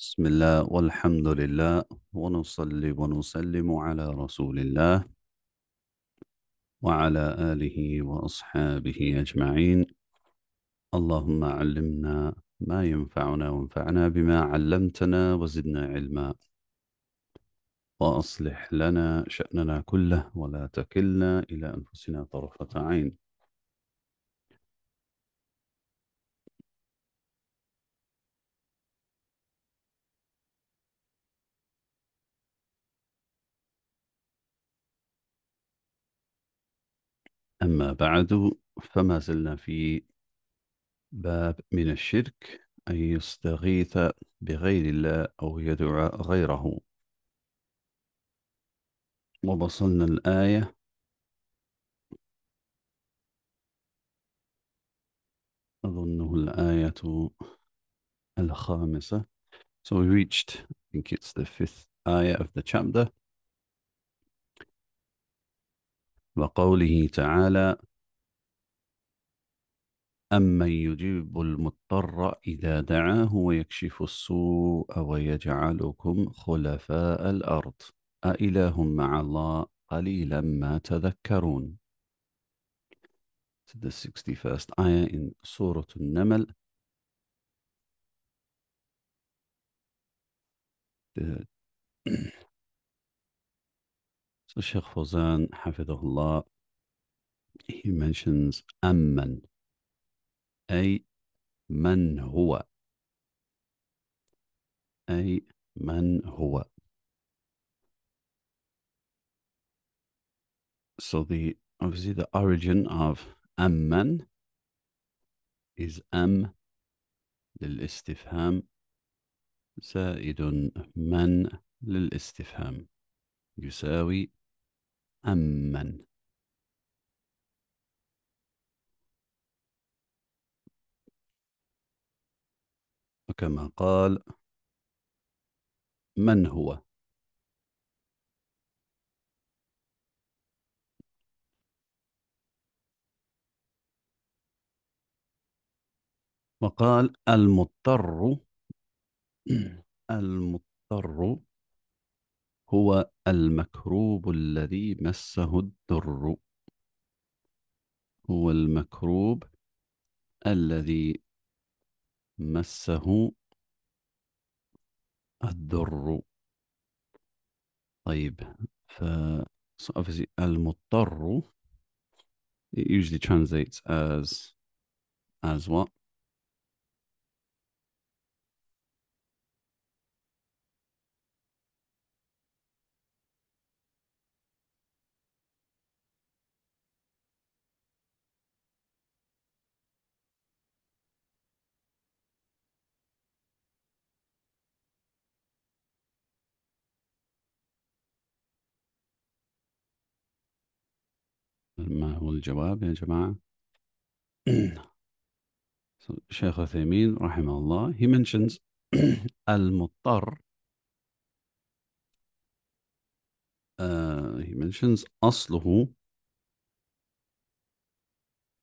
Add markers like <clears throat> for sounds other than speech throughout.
بسم الله والحمد لله ونصلي ونسلم على رسول الله وعلى آله وأصحابه أجمعين اللهم علمنا ما ينفعنا وانفعنا بما علمتنا وزدنا علما وأصلح لنا شأننا كله ولا تكلنا إلى أنفسنا طرفة عين أما بعد فما زلنا في باب من الشرك أن يستغيث بغير الله أو يدعى غيره وبصلنا الآية أظنه الآية الخامسة So we reached, I think it's the fifth ayah of the chapter وقوله تعالى أمن يجيب المضطر إذا دعاه ويكشف السوء ويجعلكم خلفاء الأرض أإله مع الله قليلا ما تذكرون The 61st ayah in Surah An-Naml The So Sheikh Fawzan, Hafidahullah, he mentions amman, A Man Huwa, A Man Huwa. So the obviously the origin of amman is am Lil Istifham Sa'idun Man Lil Istifham. يساوي أمن وكما قال من هو وقال المضطر <clears throat> المضطر هو المكروب الذي مسه الضر هو المكروب الذي مسه الضر طيب ف so obviously المضطر it usually translates as as what الجواب يا جماعة شيخ عثيمين رحمه الله he mentions <clears throat> المضطر uh, he mentions أصله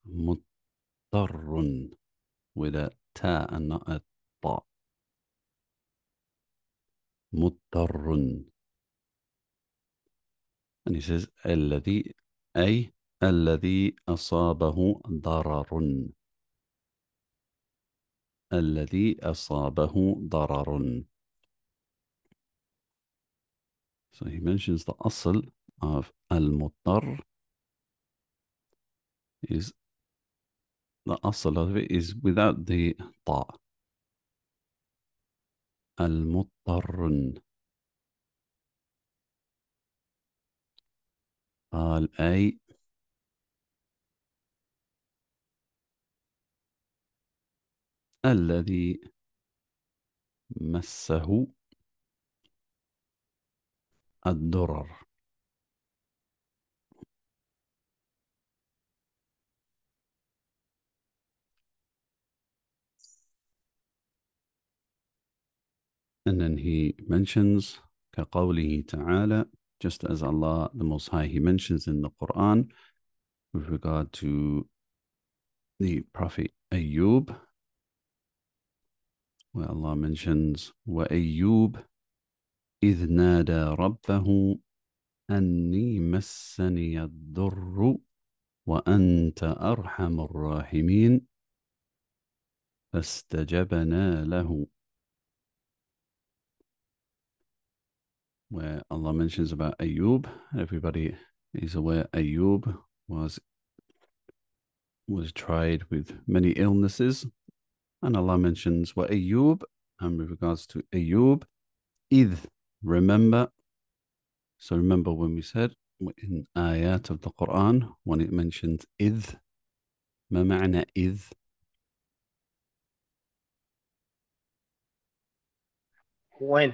مضطر with a تاء and not مضطر and he says الذي أي الذي أصابه ضرر الذي أصابه ضرر So he mentions the asl of al-muttar is the asl of it is without the ta. المضطر al أي الذي مسه الدرر And then he mentions كقوله تعالى just as Allah the Most High he mentions in the Quran with regard to the Prophet Ayyub where Allah mentions وَأَيُّوبَ إِذْ نَادَى رَبَّهُ أَنِّي مَسَّنِيَ الضُّرُّ وأنت أرحم الراحمين فاستجبنا له where Allah mentions about Ayub, everybody is aware Ayub was was tried with many illnesses and Allah mentions what Ayub, and with regards to Ayub, idh, remember. So remember when we said in ayat of the Quran, when it mentions idh, ما معنى id? When?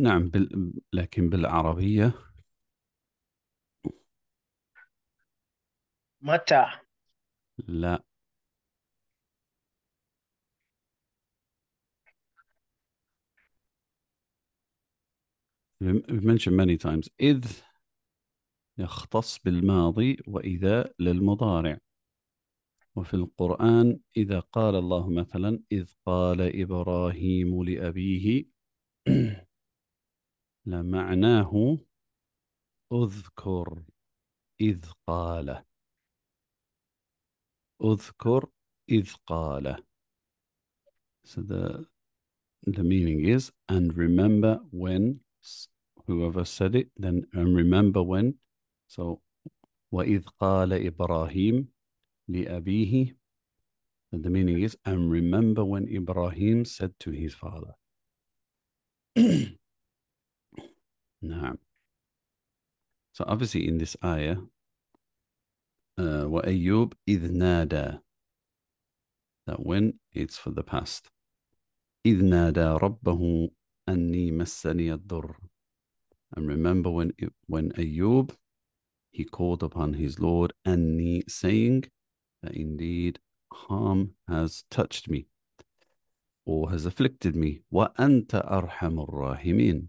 نعم بال... لكن بالعربية متى؟ لا we've mentioned many times إذ يختص بالماضي وإذا للمضارع وفي القرآن إذا قال الله مثلا إذ قال إبراهيم لأبيه <clears throat> لمعناه أذكر إذ قال أذكر إذ قال So the, the meaning is and remember when whoever said it, then and um, remember when. So, وَإِذْ قَالَ إِبْرَاهِيمُ لِأَبِيهِ And the meaning is, and remember when Ibrahim said to his father. <clears throat> now, so obviously in this ayah, وَأَيُّوبْ إِذْ نَادَى That when, it's for the past. إِذْ نَادَى رَبَّهُ أَنِّي مَسَّنِيَ الضُّرُّ and remember when when Ayub he called upon his Lord and he saying that indeed harm has touched me or has afflicted me. وأنت أرحم الراحمين.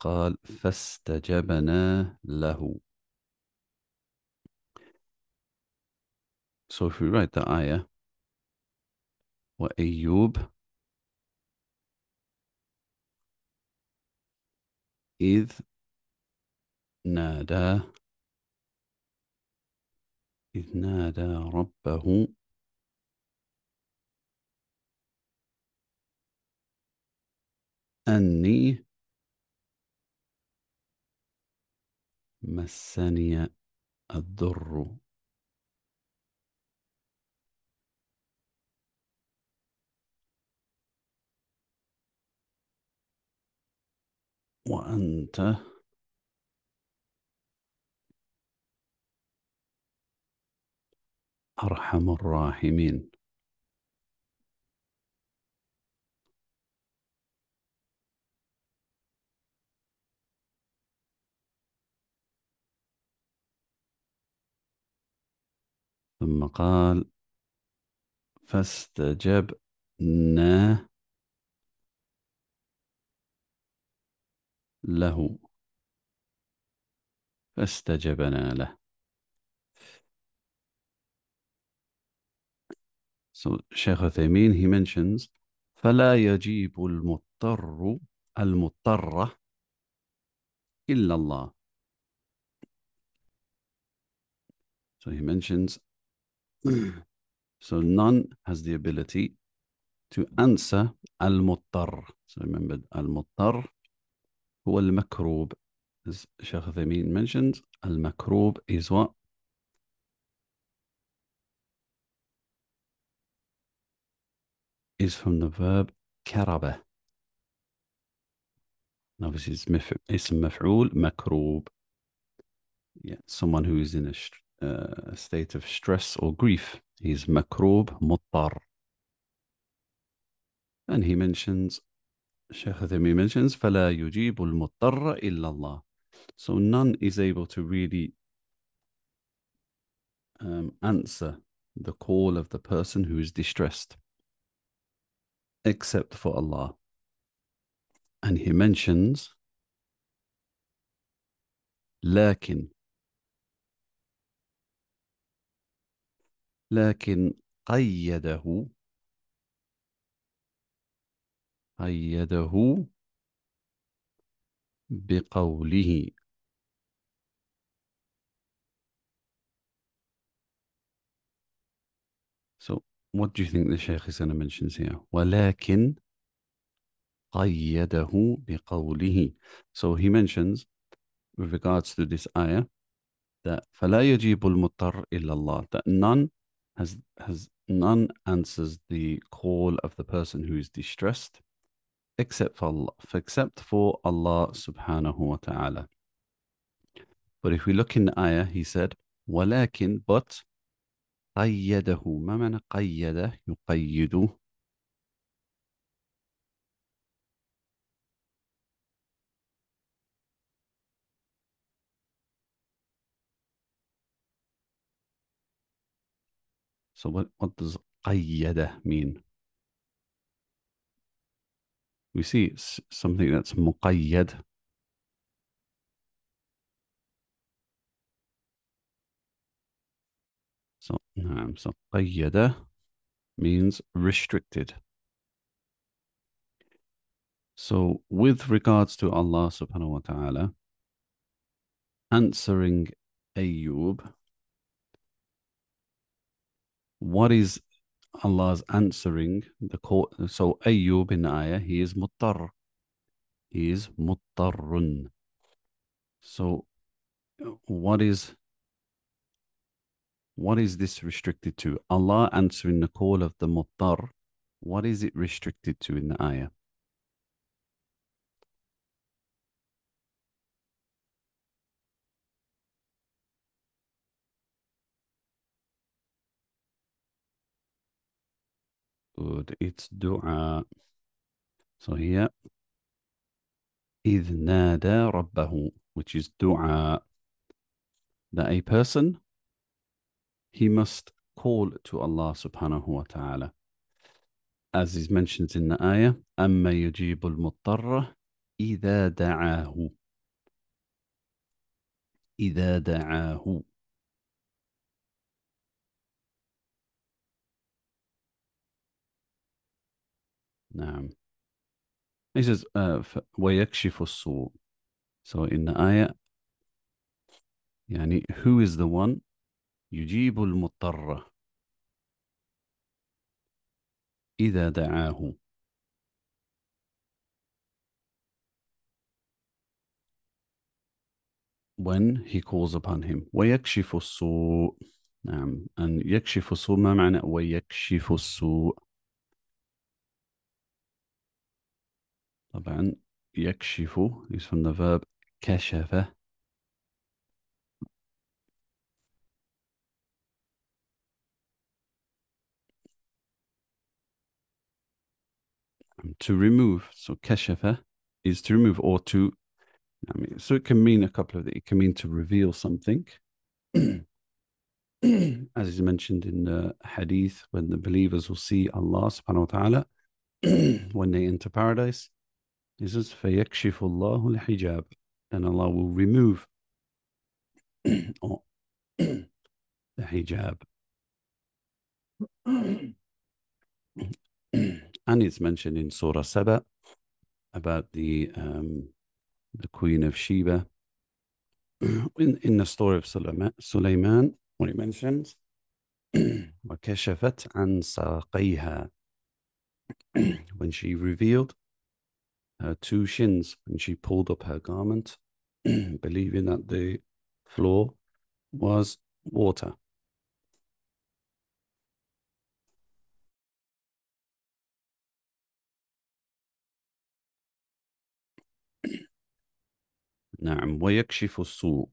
قال فاستجبنا له. So if we write the ayah, وأيوب إذ نادى إذ نادى ربه أني مسني الضر وأنت أرحم الراحمين ثم قال فاستجبنا له فاستجبنا له So Sheikh Uthaymeen, he mentions فلا يجيب المضطر المضطرة إلا الله So he mentions So none has the ability to answer al So remember al هو المكروب as Sheikh Uthaymeen mentioned المكروب is what is from the verb كربة Now this is اسم مفعول مكروب yeah, someone who is in a uh, state of stress or grief he is مكروب مضطر and he mentions Sheikh Athemi mentions, فَلَا يُجِيبُ الْمُضْطَرَّ إِلَّا اللَّهِ So none is able to really um, answer the call of the person who is distressed except for Allah. And he mentions, لكن لكن قيده أيده بقوله So what do you think the Shaykh is going to mention here? ولكن قيده بقوله So he mentions with regards to this ayah that فلا يجيب المضطر إلا الله that none has has none answers the call of the person who is distressed except for Allah, except for Allah subhanahu wa ta'ala. But if we look in the ayah, he said, ولكن but قيده ما معنى قيده يقيد So what, what does قيده mean? we see it's something that's muqayyad. So, um, so means restricted. So with regards to Allah subhanahu wa ta'ala, answering Ayub, what is Allah's answering the call. So Ayyub in ayah, he is muttar. He is muttarun. So what is what is this restricted to? Allah answering the call of the muttar. What is it restricted to in the ayah? good. It's dua. So here, إذ نادى ربه, which is dua. That a person, he must call to Allah subhanahu wa ta'ala. As is mentioned in the ayah, أما يجيب المضطر إذا دعاه. إذا دعاه. نعم ايش يجز آه، ويكشف السوء سو إن آية يعني who is the one يجيب المضطر إذا دعاه when he calls upon him ويكشف السوء نعم أن يكشف السوء ما معنى ويكشف السوء طبعا Yekshifu is from the verb Keshefe to remove. So Keshefe is to remove or to. I mean, so it can mean a couple of. It can mean to reveal something, <clears throat> as is mentioned in the hadith when the believers will see Allah subhanahu wa taala <clears throat> when they enter paradise. This is. فَيَكْشِفُ اللَّهُ الْحِجَابِ And Allah will remove <clears throat> <clears throat> the hijab. <clears throat> and it's mentioned in Surah Saba about the um, the Queen of Sheba. in, in the story of Sulaiman, when it mentions وَكَشَفَتْ عَنْ سَاقَيْهَا When she revealed her two shins, and she pulled up her garment, <clears throat> believing that the floor was water. نعم ويكشف السوء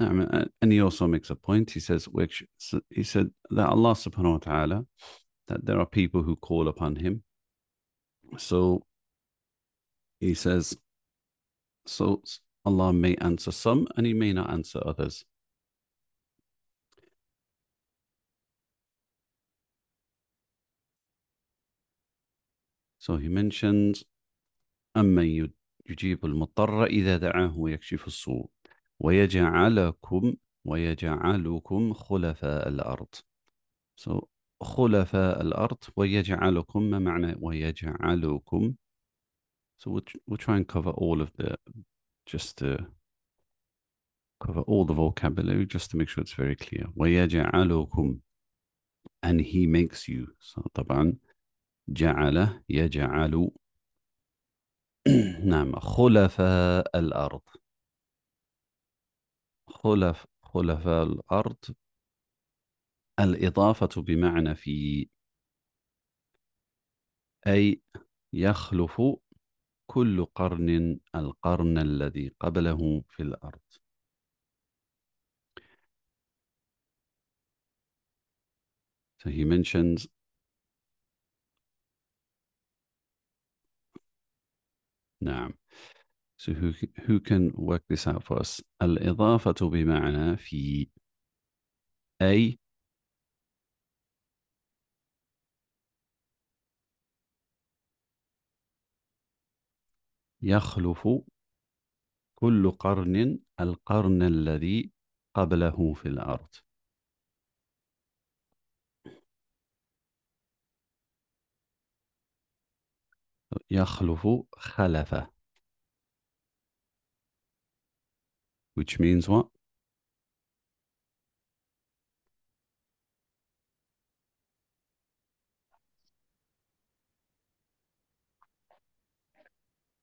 No, I mean, uh, and he also makes a point. He says, which he said that Allah subhanahu wa ta'ala, that there are people who call upon him. So he says, so Allah may answer some and he may not answer others. So he mentions, أَمَّنْ يُجِيبُ الْمُضْطَرَّ إِذَا دَعَاهُ وَيَكْشِفُ السُّوءَ ويجعلكم ويجعلكم خلفاء الأرض so خلفاء الأرض ويجعلكم ما معنى ويجعلكم so we'll, we'll try and cover all of the just to cover all the vocabulary just to make sure it's very clear. وَيَجَعَلُكُمْ And he makes you. So طبعا جعل يجعل نعم خلفاء الأرض خلف خلفاء الأرض الإضافة بمعنى في أي يخلف كل قرن القرن الذي قبله في الأرض So he mentions نعم So who, who can work this out for us? الإضافة بمعنى في أي يخلف كل قرن القرن الذي قبله في الأرض يخلف خلفه which means what?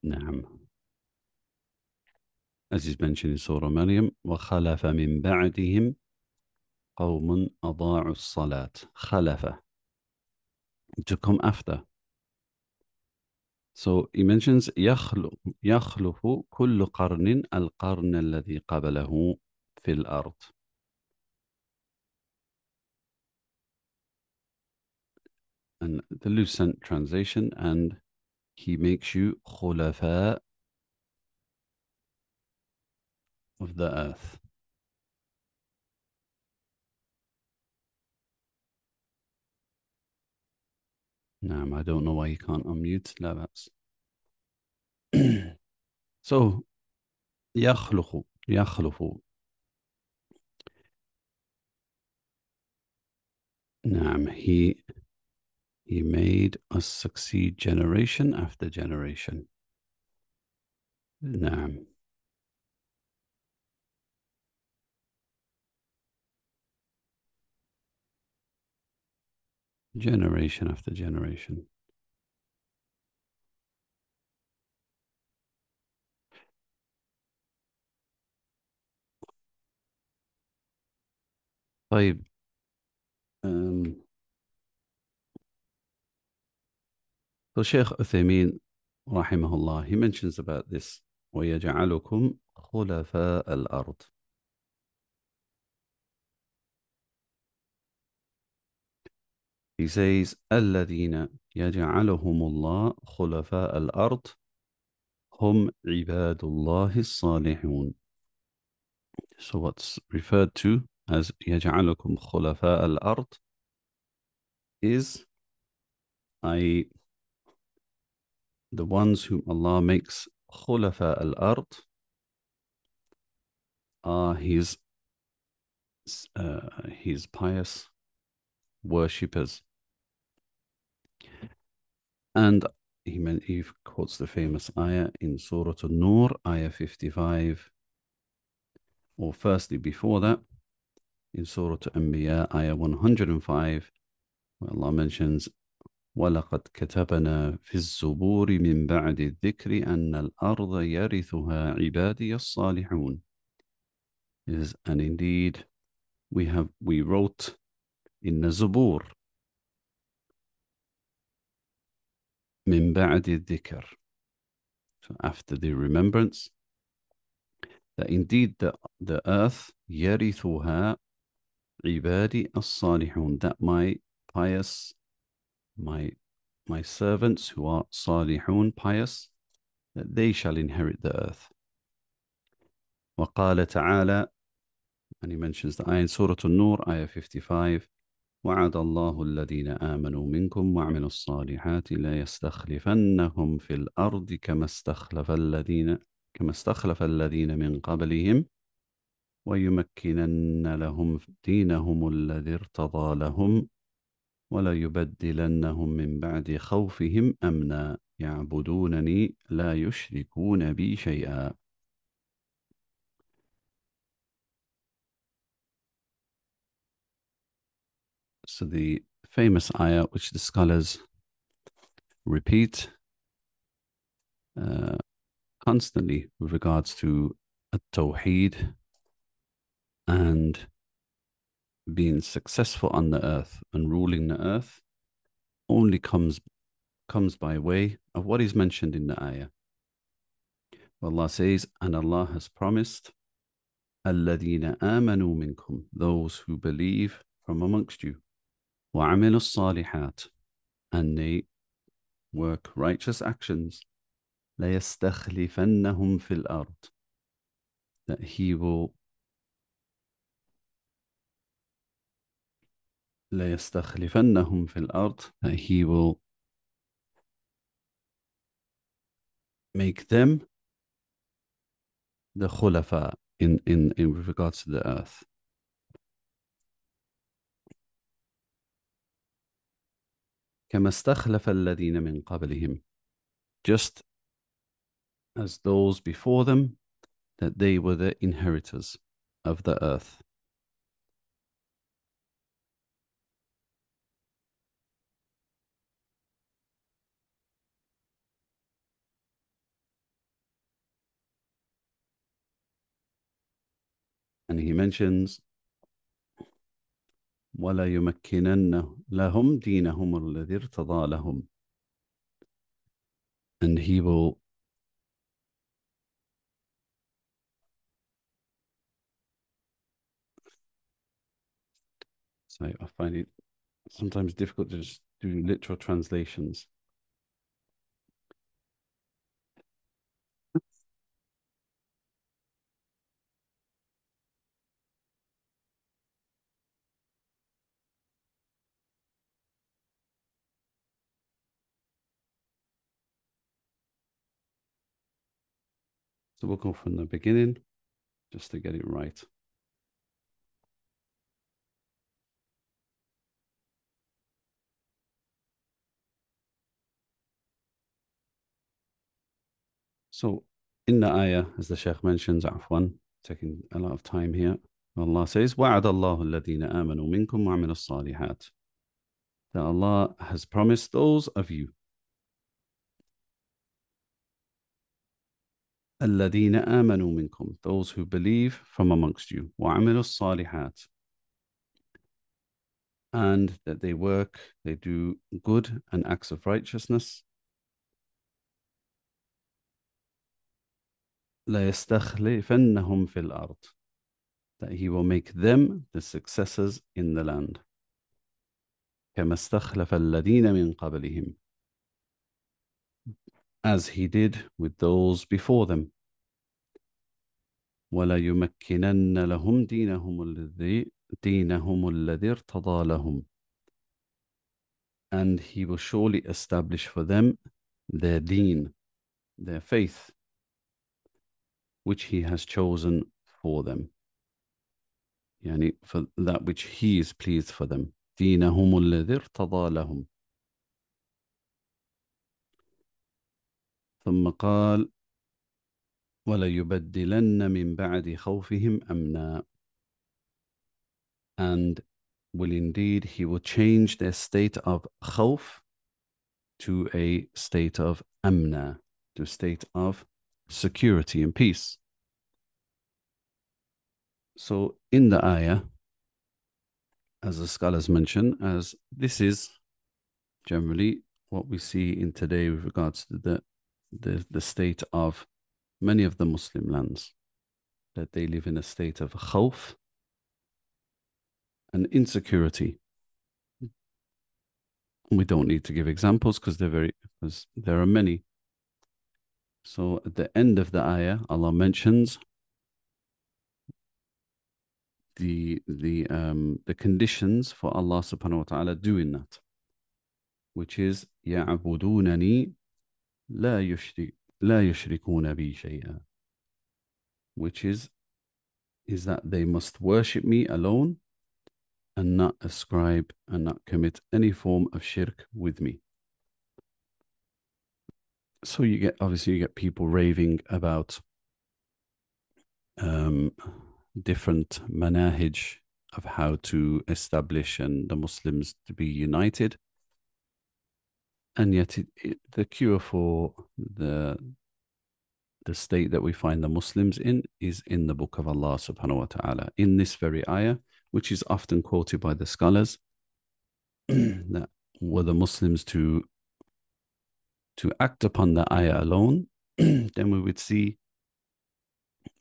نعم as is mentioned in Surah Maryam وخلف من بعدهم قوم أضاعوا الصلاة خلف to come after So he mentions يخلف, يخلف كل قرن القرن الذي قبله في الأرض. And the Lucent translation, and he makes you خلفاء of the earth. Nam, I don't know why you can't unmute Lavats. <clears throat> so, Nam, he he made us succeed generation after generation. Nam. generation after generation. I um, so Sheikh Uthaymeen rahimahullah he mentions about this وَيَجْعَلُكُمْ خُلَفَاءَ الْأَرْضِ He says, الذين يجعلهم الله خلفاء الأرض هم عباد الله الصالحون. So what's referred to as يجعلكم خلفاء الأرض is I the ones whom Allah makes خلفاء الأرض are his uh, his pious worshippers. And he, meant, he quotes the famous ayah in Surah An-Nur, ayah 55. Or firstly, before that, in Surah Anbiya, ayah 105, where Allah mentions, وَلَقَدْ كَتَبَنَا فِي الزُّبُورِ مِنْ بَعْدِ الذِّكْرِ أَنَّ الْأَرْضَ يَرِثُهَا عِبَادِيَ الصَّالِحُونَ is, And indeed, we have we wrote in the Zubur, min ba'di dhikr, so after the remembrance, that indeed the, the earth, yarithuha ibadi as-salihun, that my pious, my my servants who are salihun, pious, that they shall inherit the earth. وقال تعالى, and he mentions the ayah in Surah An-Nur, ayah 55, وعد الله الذين آمنوا منكم وعملوا الصالحات لا يستخلفنهم في الأرض كما استخلف الذين كما استخلف الذين من قبلهم ويمكنن لهم دينهم الذي ارتضى لهم ولا يبدلنهم من بعد خوفهم أمنا يعبدونني لا يشركون بي شيئا So the famous ayah, which the scholars repeat uh, constantly with regards to at-tawheed and being successful on the earth and ruling the earth only comes comes by way of what is mentioned in the ayah. Allah says, and Allah has promised, Alladina amanu minkum, those who believe from amongst you. وعمل الصالحات and they work righteous actions ليستخلفنهم في الأرض that he will ليستخلفنهم في الأرض that he will make them the khulafa in, in, in regards to the earth كما استخلف الذين من قبلهم just as those before them that they were the inheritors of the earth and he mentions ولا يمكنن لهم دينهم الذي ارتضى لهم and he will so I find it sometimes difficult to just do literal translations we'll go from the beginning just to get it right. So in the ayah, as the Sheikh mentions, afwan, taking a lot of time here, Allah says, وَعَدَ اللَّهُ الَّذِينَ آمَنُوا مِنكُمْ وَعَمِلُوا الصَّالِحَاتِ That Allah has promised those of you الَّذِينَ آمَنُوا مِنْكُمْ Those who believe from amongst you. وَعَمِلُوا الصَّالِحَاتِ And that they work, they do good and acts of righteousness. لَيَسْتَخْلِفَنَّهُمْ فِي الْأَرْضِ That he will make them the successors in the land. كَمَا اسْتَخْلَفَ الَّذِينَ مِنْ قَبْلِهِمْ as he did with those before them. وَلَيُمَكِّنَنَّ لَهُمْ دِينَهُمُ الَّذِي دِينَهُمُ الَّذِي ارْتَضَى لَهُمْ And he will surely establish for them their deen, their faith, which he has chosen for them. Yani for that which he is pleased for them. دِينَهُمُ الَّذِي ارْتَضَى لَهُمْ ثم قال وَلَيُبَدِّلَنَّ مِنْ بَعْدِ خَوْفِهِمْ أَمْنًا And will indeed he will change their state of khawf to a state of amna, to a state of security and peace. So in the ayah, as the scholars mention, as this is generally what we see in today with regards to the the, the state of many of the Muslim lands, that they live in a state of khawf and insecurity. We don't need to give examples because they're very because there are many. So at the end of the ayah, Allah mentions the the um the conditions for Allah subhanahu wa ta'ala doing that, which is يَعْبُدُونَنِي لا يشرك لا يشركون بي شيئا which is is that they must worship me alone and not ascribe and not commit any form of shirk with me so you get obviously you get people raving about um, different manahij of how to establish and the Muslims to be united and yet it, it, the cure for the the state that we find the Muslims in is in the book of Allah subhanahu wa ta'ala, in this very ayah, which is often quoted by the scholars <clears throat> that were the Muslims to to act upon the ayah alone, <clears throat> then we would see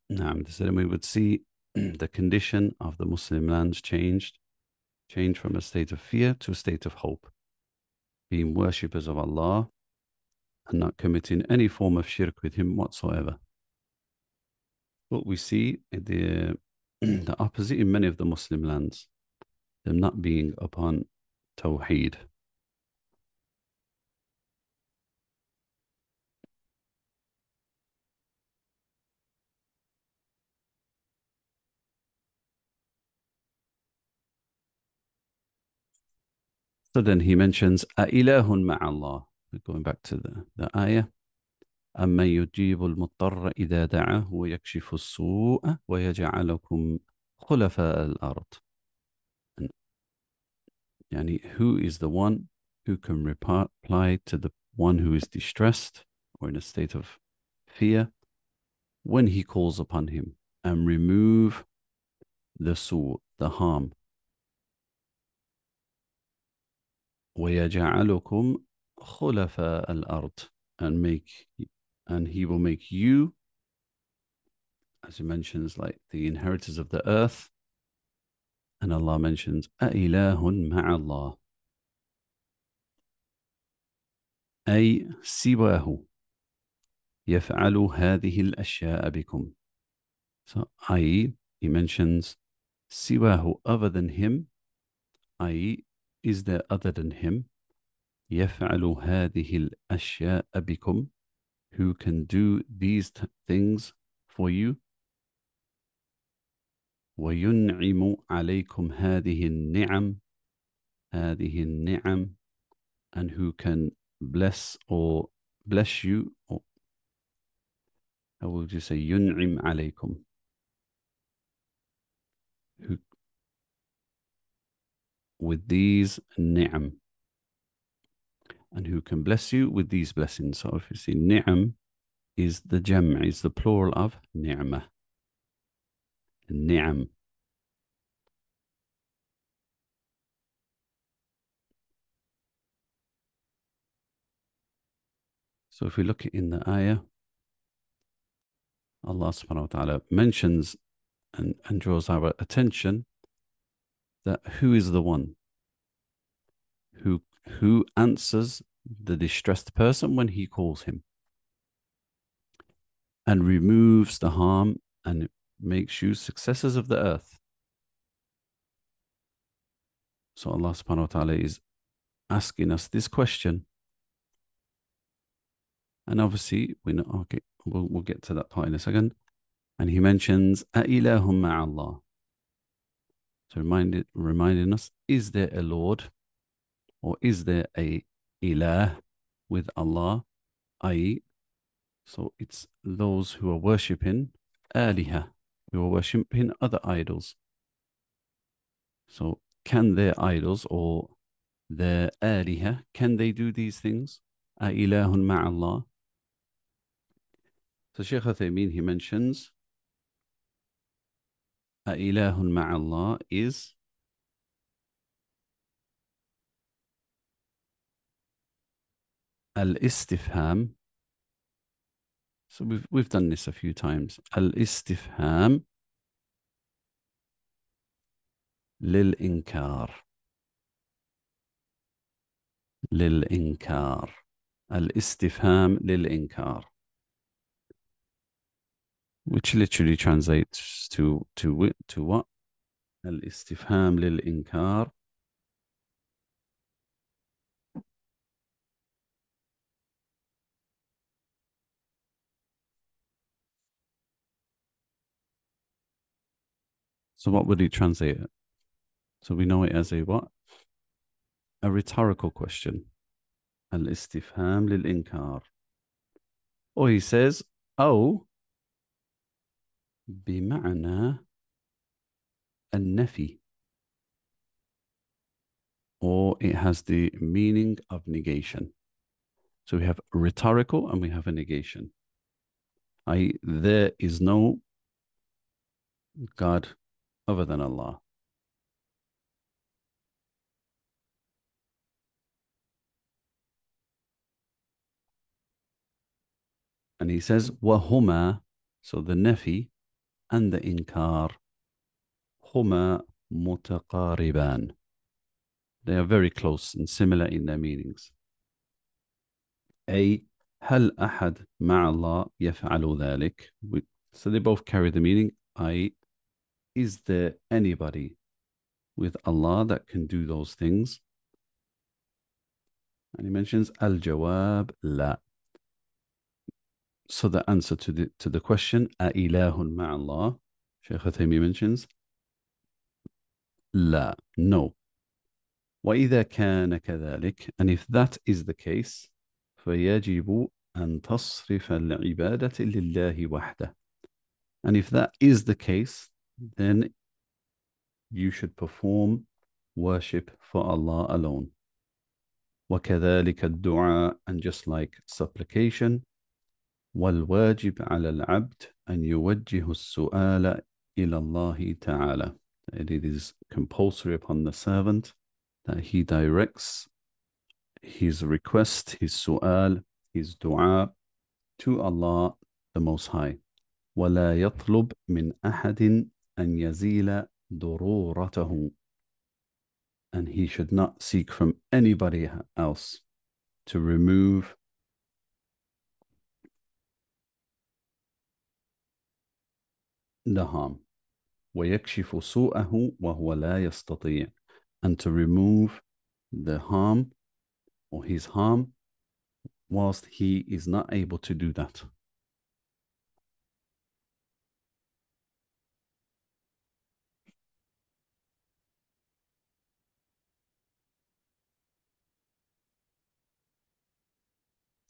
then we would see <clears throat> the condition of the Muslim lands changed, changed from a state of fear to a state of hope being worshippers of Allah and not committing any form of shirk with Him whatsoever. but we see the, <clears throat> the opposite in many of the Muslim lands, them not being upon Tawheed. So then he mentions أَإِلَهٌ مَعَ اللَّهِ Going back to the, the ayah. أَمَّنْ يُجِيبُ الْمُضْطَرَّ إِذَا دَعَاهُ وَيَكْشِفُ السُّوءَ وَيَجْعَلَكُمْ خُلَفَاءَ الْأَرْض and, Yani, who is the one who can reply to the one who is distressed or in a state of fear when he calls upon him and remove the su, the harm ويجعلكم خلفاء الأرض and make and he will make you as he mentions like the inheritors of the earth and Allah mentions أَإِلَهٌ مَعَ اللَّهِ أي سواه يفعل هذه الأشياء بكم so I he mentions siwahu other than him i.e. is there other than him? يَفْعَلُ هَذِهِ الْأَشْيَاءَ بِكُمْ Who can do these things for you? وَيُنْعِمُ عَلَيْكُمْ هَذِهِ النِّعَمْ هَذِهِ النِّعَمْ And who can bless or bless you or I will just say يُنْعِمْ عَلَيْكُمْ Who with these ni'am. And who can bless you with these blessings. So if see ni'am is the jam, is the plural of ni'mah. Ni'am. So if we look in the ayah, Allah subhanahu wa ta'ala mentions and, and draws our attention that who is the one who who answers the distressed person when he calls him and removes the harm and makes you successors of the earth. So Allah subhanahu wa ta'ala is asking us this question. And obviously, we know, okay, we'll, we'll get to that part in a second. And he mentions, أَإِلَهُمْ so remind, reminding us, is there a Lord or is there a ilah with Allah, i.e. So it's those who are worshipping aliha, who are worshipping other idols. So can their idols or their aliha, can they do these things? A ilahun ma'allah? So Shaykh Uthaymeen, he mentions, إله مع الله is الاستفهام so we've, we've done this a few times الاستفهام للإنكار للإنكار الاستفهام للإنكار which literally translates to to to what الاستفهام للإنكار So what would he translate it? So we know it as a what? A rhetorical question. Al-istifham lil-inkar. Or he says, oh, بمعنى النفي or it has the meaning of negation. So we have rhetorical and we have a negation. I there is no God other than Allah. And he says, Wahuma, so the Nefi and the inkar huma mutaqariban. They are very close and similar in their meanings. A هل أحد مع الله يفعل ذلك? so they both carry the meaning, i.e., is there anybody with Allah that can do those things? And he mentions al jawab la. So the answer to the to the question, أَإِلَهٌ مَعَ Allah, Shaykh Hathimi mentions, لا, no. وَإِذَا كَانَ كَذَلِك And if that is the case, فَيَجِبُ أَن تَصْرِفَ الْعِبَادَةِ لِلَّهِ وَحْدَهِ And if that is the case, then you should perform worship for Allah alone. وَكَذَلِكَ الدُّعَاء And just like supplication, والواجب على العبد أن يوجه السؤال إلى الله تعالى. it is compulsory upon the servant that he directs his request, his su'al, his dua to Allah the Most High. ولا يطلب من أحد أن يزيل ضرورته. And he should not seek from anybody else to remove لها ويكشف سوءه وهو لا يستطيع and to remove the harm or his harm whilst he is not able to do that.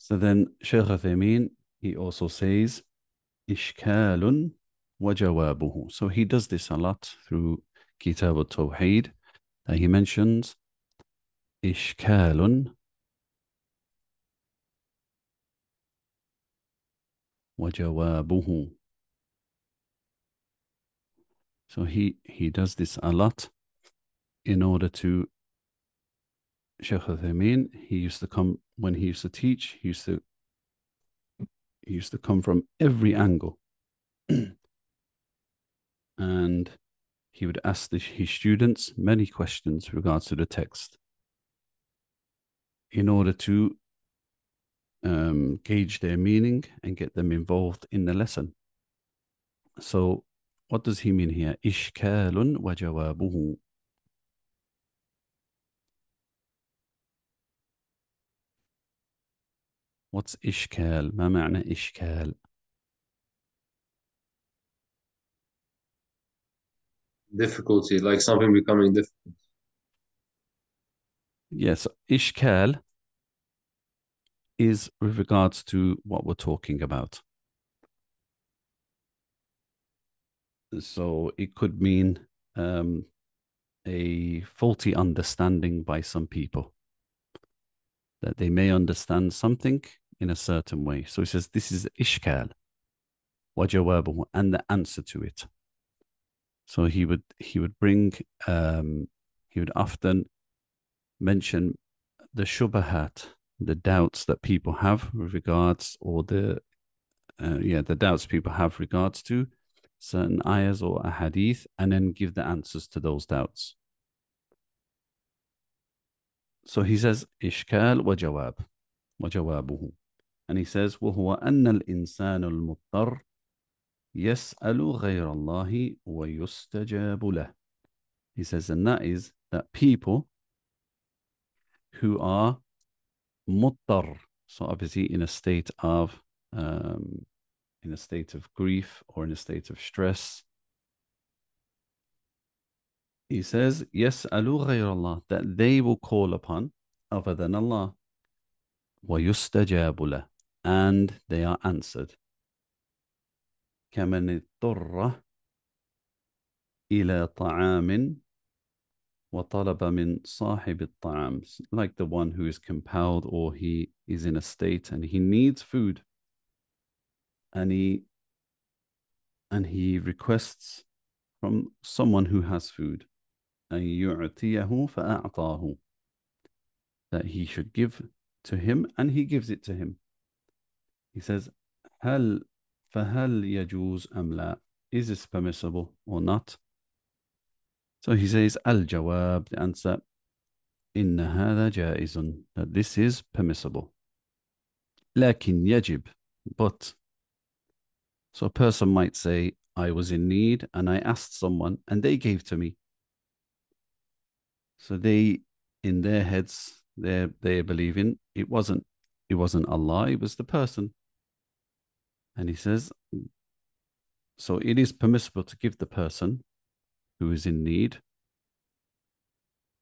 So then Shaykh Uthaymeen, he also says, إشكال وَجَوَابُهُ. So he does this a lot through Kitab al-Tawheed. Uh, he mentions إِشْكَالٌ وَجَوَابُهُ So he, he does this a lot in order to Sheikh Uthaymeen, he used to come when he used to teach, he used to he used to come from every angle. <clears throat> and he would ask the, his students many questions regards to the text in order to um, gauge their meaning and get them involved in the lesson. So, what does he mean here? Ishkalun wa What's ishkal? ما معنى ishkal? difficulty, like something becoming difficult. Yes, ishkal is with regards to what we're talking about. So it could mean um, a faulty understanding by some people that they may understand something in a certain way. So he says, This is Ishkal, Wajawabu, and the answer to it. So he would he would bring um, he would often mention the shubahat, the doubts that people have with regards, or the uh, yeah the doubts people have regards to certain ayahs or a hadith, and then give the answers to those doubts. So he says ishkal wa jawab wa jawabuhu, and he says وهو أن الإنسان المضطر يَسْأَلُ غَيْرَ اللَّهِ وَيُسْتَجَابُ لَهُ He says, and that is that people who are muttar, so obviously in a state of um, in a state of grief or in a state of stress. He says, Yes, Allah, that they will call upon other than Allah. وَيُسْتَجَابُ And they are answered. كمن اضطر إلى طعام وطلب من صاحب الطعام like the one who is compelled or he is in a state and he needs food and he and he requests from someone who has food أن يعطيه فأعطاه that he should give to him and he gives it to him he says هل فَهَلْ يَجُوزُ أَمْ لَا Is this permissible or not? So he says, Al-Jawab, the answer, إِنَّ هَذَا جَائِزٌ That this is permissible. لَكِنْ يَجِب But So a person might say, I was in need and I asked someone and they gave to me. So they, in their heads, they're, they're believing it wasn't, it wasn't Allah, it was the person. And he says, so it is permissible to give the person who is in need.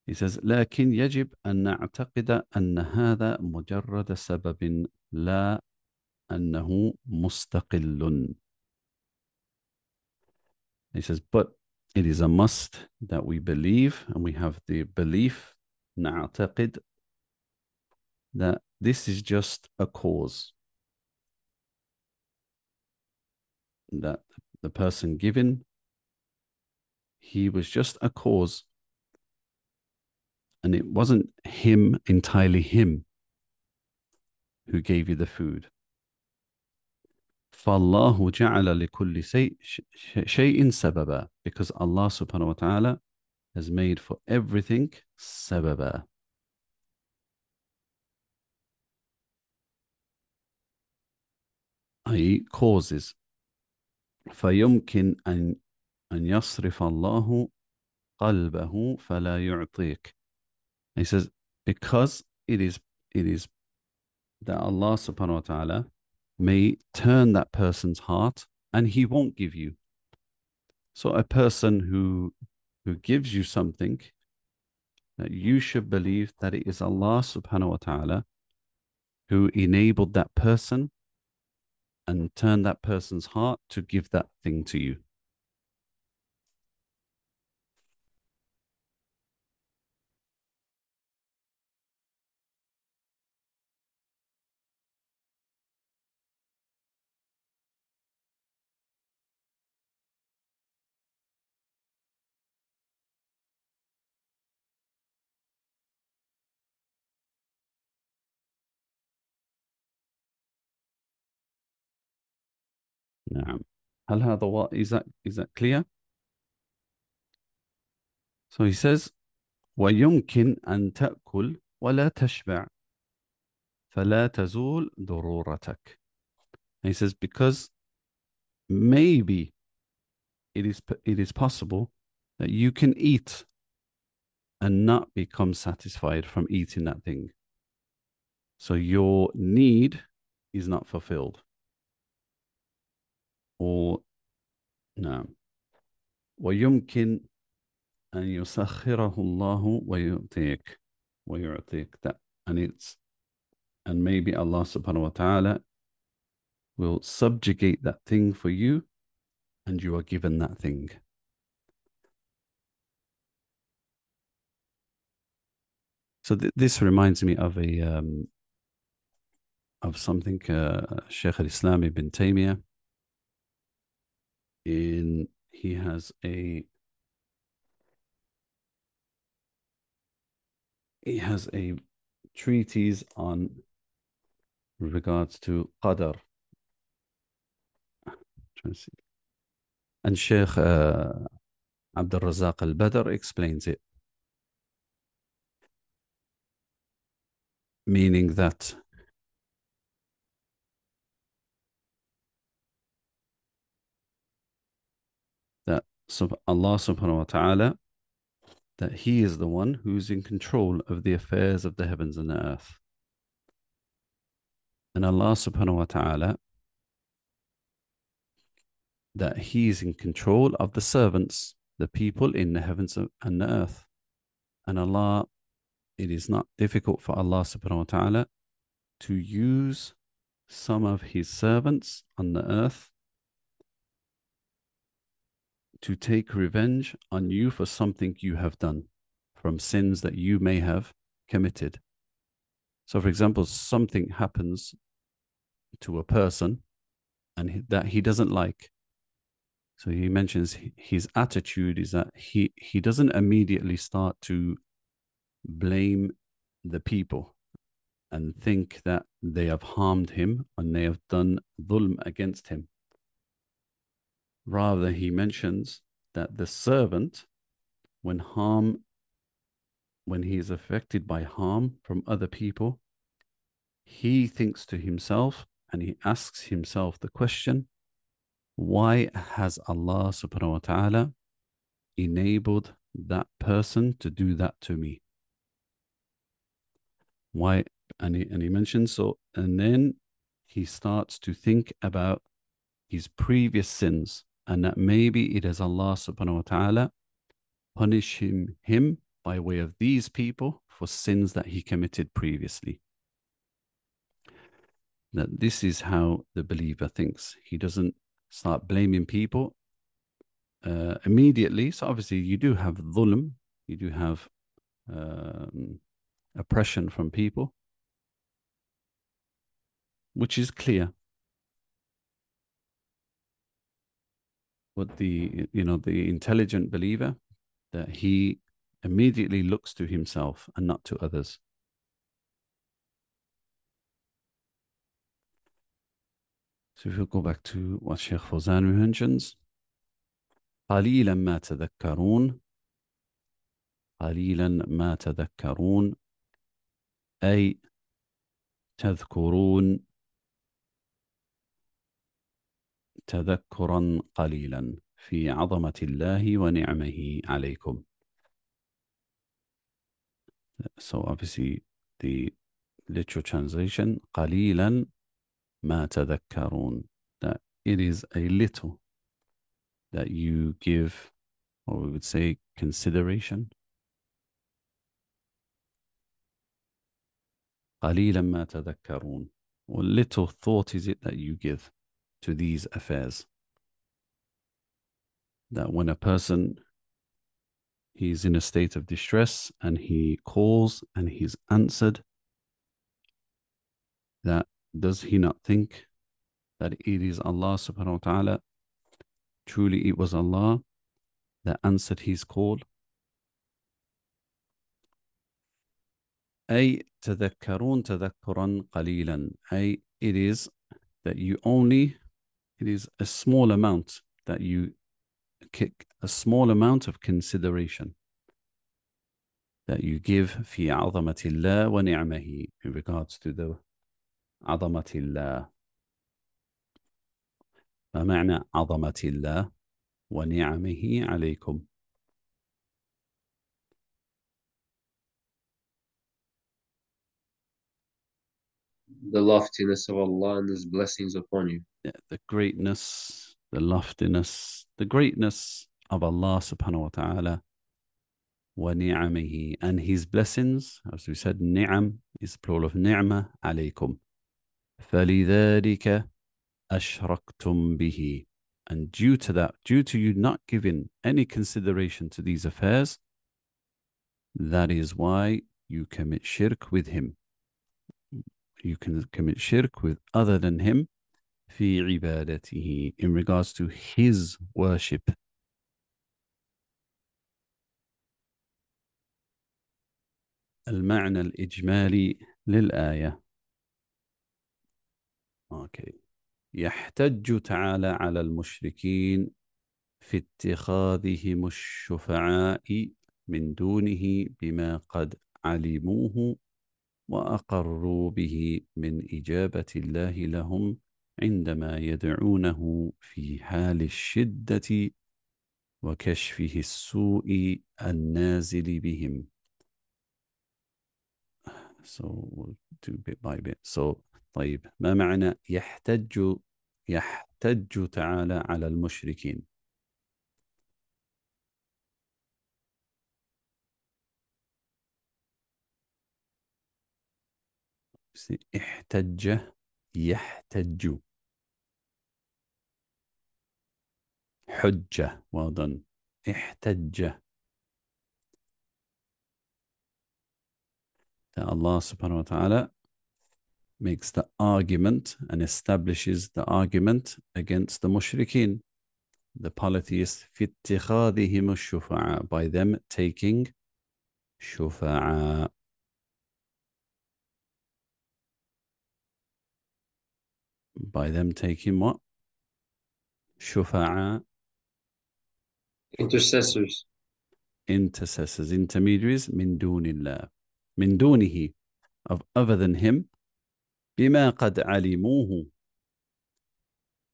He says, لكن يجب أن نعتقد أن هذا مجرد سبب لا أنه مستقل. He says, but it is a must that we believe and we have the belief, نعتقد, that this is just a cause. that the person given, he was just a cause. And it wasn't him, entirely him, who gave you the food. فَاللَّهُ جَعَلَ لِكُلِّ شَيْءٍ سَبَبًا Because Allah subhanahu wa ta'ala has made for everything sababa. i.e. causes. فيمكن أن أن يصرف الله قلبه فلا يعطيك. He says, because it is it is that Allah subhanahu wa ta'ala may turn that person's heart and he won't give you. So a person who who gives you something that you should believe that it is Allah subhanahu wa ta'ala who enabled that person and turn that person's heart to give that thing to you. هل هذا is that is that clear so he says ويمكن أن تأكل ولا تشبع فلا تزول ضرورتك and he says because maybe it is it is possible that you can eat and not become satisfied from eating that thing so your need is not fulfilled و... نعم ويمكن أن يسخره الله ويعطيك ويعطيك that and it's and maybe Allah subhanahu wa ta'ala will subjugate that thing for you and you are given that thing. So th this reminds me of a um, of something uh, Sheikh al-Islam ibn Taymiyyah and he has a he has a treatise on regards to qadar and Sheikh uh, Abdul Razak Al Badr explains it, meaning that Allah subhanahu wa ta'ala that He is the one who is in control of the affairs of the heavens and the earth. And Allah subhanahu wa ta'ala that He is in control of the servants, the people in the heavens and the earth. And Allah, it is not difficult for Allah subhanahu wa ta'ala to use some of His servants on the earth to take revenge on you for something you have done from sins that you may have committed. So, for example, something happens to a person and that he doesn't like. So he mentions his attitude is that he, he doesn't immediately start to blame the people and think that they have harmed him and they have done dhulm against him. Rather, he mentions that the servant, when harm, when he is affected by harm from other people, he thinks to himself and he asks himself the question, why has Allah subhanahu wa ta'ala enabled that person to do that to me? Why? And he, and he mentions so, and then he starts to think about his previous sins and that maybe it is Allah subhanahu wa ta'ala punishing him by way of these people for sins that he committed previously. Now, this is how the believer thinks. He doesn't start blaming people uh, immediately. So, obviously, you do have dhulm, you do have um, oppression from people, which is clear. what the you know the intelligent believer that he immediately looks to himself and not to others so if we go back to what Sheikh Fawzan mentions قليلا ما تذكرون قليلا ما تذكرون أي تذكرون تذكرا قليلا في عظمه الله ونعمه عليكم so obviously the literal translation قليلا ما تذكرون that it is a little that you give or we would say consideration قليلا ما تذكرون what little thought is it that you give to these affairs. That when a person he's in a state of distress and he calls and he's answered, that does he not think that it is Allah subhanahu wa ta'ala? Truly it was Allah that answered his call. أي تذكرون تذكرا قليلا أي it is that you only it is a small amount that you kick, a small amount of consideration that you give في عظمة الله ونعمه in regards to the عظمة الله ما معنى عظمة الله ونعمه عليكم the loftiness of Allah and His blessings upon you. Yeah, the greatness, the loftiness, the greatness of Allah subhanahu wa ta'ala wa ni'amihi and His blessings, as we said, ni'am is plural of ni'ma alaykum. فَلِذَٰلِكَ أَشْرَكْتُمْ بِهِ And due to that, due to you not giving any consideration to these affairs, that is why you commit shirk with him. you can commit shirk with other than him في عبادته in regards to his worship المعنى الإجمالي للآية okay. يحتج تعالى على المشركين في اتخاذهم الشفعاء من دونه بما قد علموه واقروا به من اجابه الله لهم عندما يدعونه في حال الشده وكشفه السوء النازل بهم so we'll do bit by bit so طيب ما معنى يحتج يحتج تعالى على المشركين احتج يحتج حجة well done احتج that Allah subhanahu wa ta'ala makes the argument and establishes the argument against the mushrikeen, the polytheists, فِاتِّخَاذِهِمُ الشُّفَعَى by them taking shufa. by them taking what? Shufa'a. Intercessors. Intercessors, intermediaries, min dunillah. Min dunihi, of other than him. بما قد علموه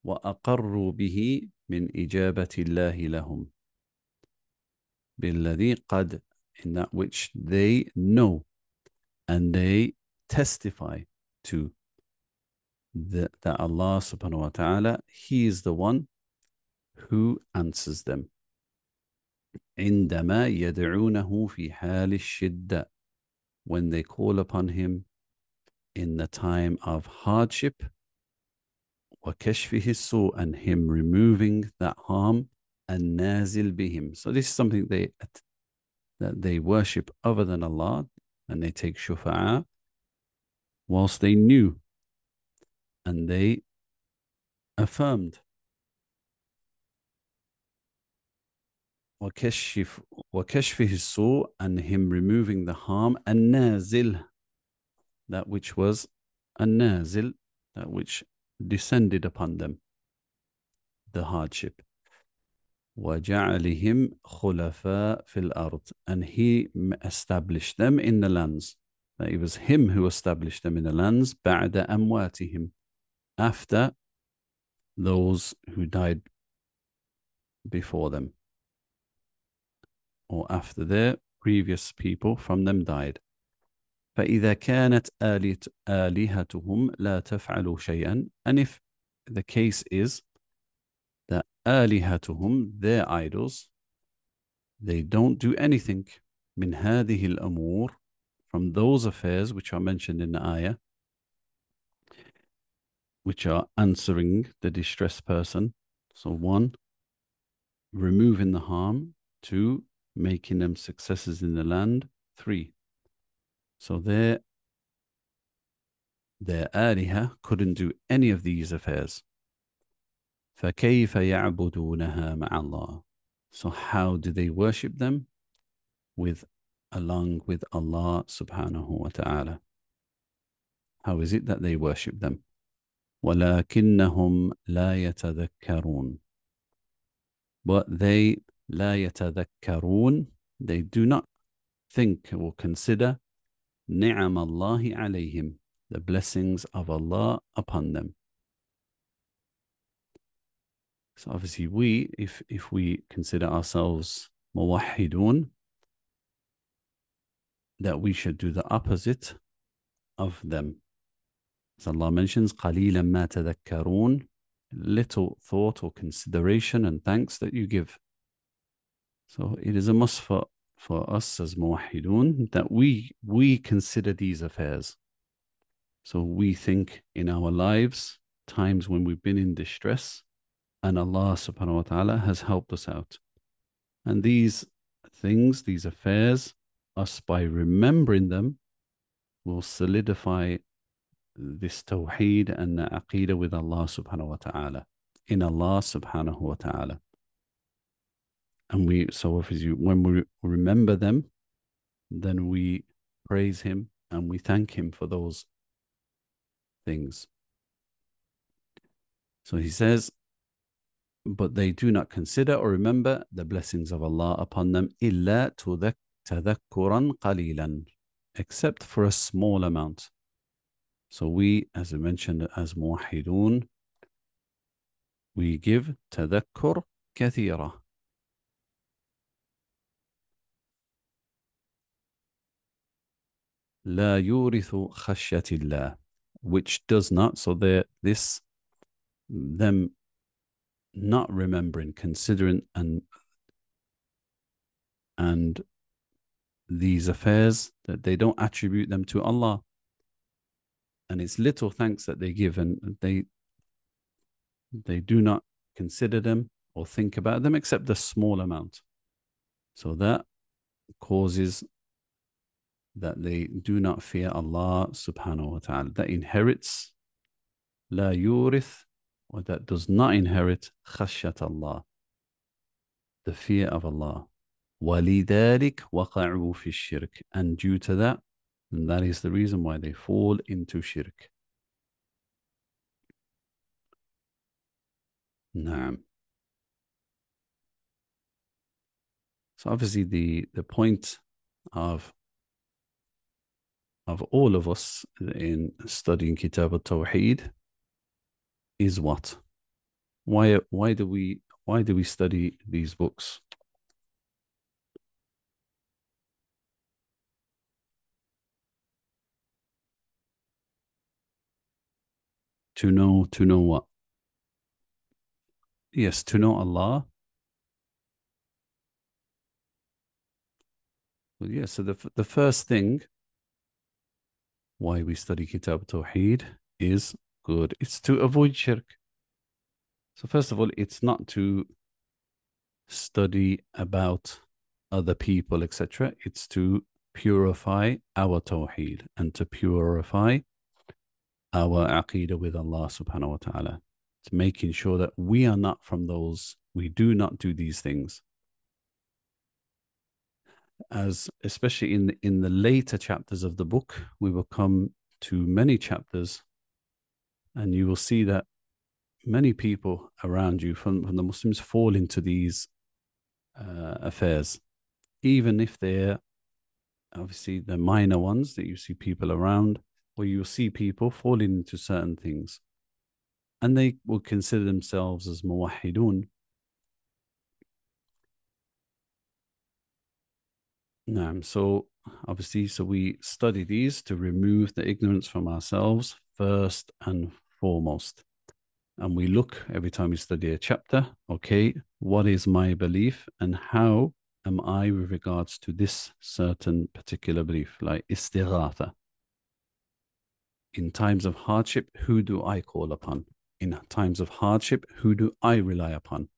وأقروا به من إجابة الله لهم. بالذي قد, in that which they know and they testify to. that, that Allah subhanahu wa ta'ala, He is the one who answers them. عندما يدعونه في حال shidda, when they call upon him in the time of hardship وكشفه السوء and him removing that harm and nazil bihim so this is something they that they worship other than Allah and they take shufa'a whilst they knew and they affirmed. وكشفه saw and him removing the harm النازل that which was النازل that which descended upon them the hardship وجعلهم خلفاء في الأرض and he established them in the lands it was him who established them in the lands بعد أمواتهم after those who died before them or after their previous people from them died فإذا كانت آلهتهم لا تفعل شيئا and if the case is that آلهتهم their idols they don't do anything من هذه الأمور from those affairs which are mentioned in the ayah which are answering the distressed person. So, one, removing the harm. Two, making them successes in the land. Three, so their, their aliha couldn't do any of these affairs. فَكَيْفَ يَعْبُدُونَهَا مَعَ اللَّهِ So how do they worship them? With along with Allah subhanahu wa ta'ala. How is it that they worship them? ولكنهم لا يتذكرون but they لا يتذكرون they do not think or consider نعم الله عليهم the blessings of Allah upon them so obviously we if if we consider ourselves موحّدون, that we should do the opposite of them so Allah mentions, قَلِيلًا مَا تَذَكَّرُونَ Little thought or consideration and thanks that you give. So it is a must for, for us as muwahidun that we, we consider these affairs. So we think in our lives, times when we've been in distress, and Allah subhanahu wa ta'ala has helped us out. And these things, these affairs, us by remembering them will solidify this tawheed and aqidah with Allah subhanahu wa ta'ala, in Allah subhanahu wa ta'ala. And we, so if you, when we remember them, then we praise Him and we thank Him for those things. So he says, but they do not consider or remember the blessings of Allah upon them إلا تذكرا قليلا except for a small amount so we, as I mentioned, as muwahidun, we give tadakkur kathira. La yurithu khashyatillah, which does not, so there, this, them not remembering, considering and and these affairs that they don't attribute them to Allah and it's little thanks that they give and they they do not consider them or think about them except a small amount so that causes that they do not fear Allah subhanahu wa ta'ala that inherits la yurith or that does not inherit khashyat Allah the fear of Allah وَلِذَلِكَ وَقَعُوا فِي الشِّرْكِ And due to that, and that is the reason why they fall into shirk. Naam. So obviously the, the point of of all of us in studying Kitab al-Tawheed is what? Why why do we why do we study these books? To know, to know what? Yes, to know Allah. Well, yeah, so the, the first thing why we study Kitab Tawheed is good. It's to avoid shirk. So, first of all, it's not to study about other people, etc. It's to purify our Tawheed and to purify our aqeedah with Allah subhanahu wa ta'ala. It's making sure that we are not from those, we do not do these things. As especially in the, in the later chapters of the book, we will come to many chapters and you will see that many people around you from, from the Muslims fall into these uh, affairs, even if they're obviously the minor ones that you see people around or you'll see people falling into certain things and they will consider themselves as muwahidun. so obviously, so we study these to remove the ignorance from ourselves first and foremost. And we look every time we study a chapter, okay, what is my belief and how am I with regards to this certain particular belief, like istighatha. In times of hardship, who do I call upon? In times of hardship, who do I rely upon?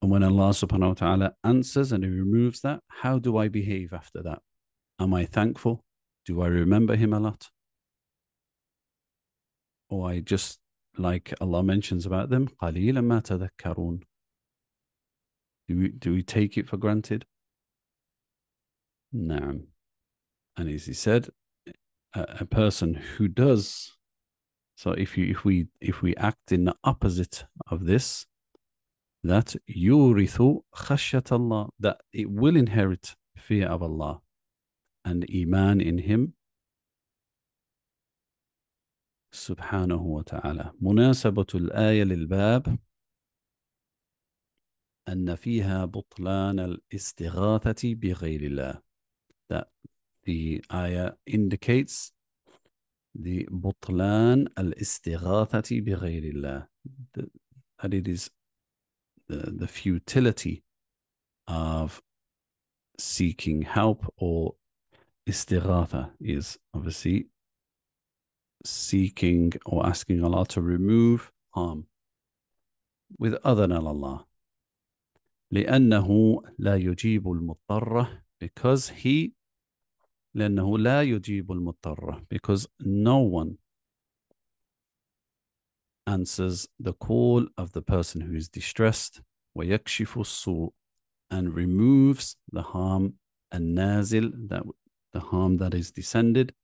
And when Allah subhanahu wa ta'ala answers and He removes that, how do I behave after that? Am I thankful? Do I remember Him a lot? Or I just, like Allah mentions about them, قَلِيلًا مَا تَذَكَّرُونَ do we, do we take it for granted? No. And as he said, a, person who does so if you if we if we act in the opposite of this that yurithu khashyat Allah that it will inherit fear of Allah and iman in him subhanahu wa ta'ala سبحانه وتعالى مناسبة الآية للباب أن فيها بطلان الاستغاثة بغير الله that the ayah indicates the butlan al-istighathati bighayrillah that it is the, the futility of seeking help or istighatha is obviously seeking or asking Allah to remove harm with other than Allah. لأنه لا يجيب المضطر because he لأنه لا يجيب المضطر because no one answers the call of the person who is distressed ويكشف السوء and removes the harm النازل that the harm that is descended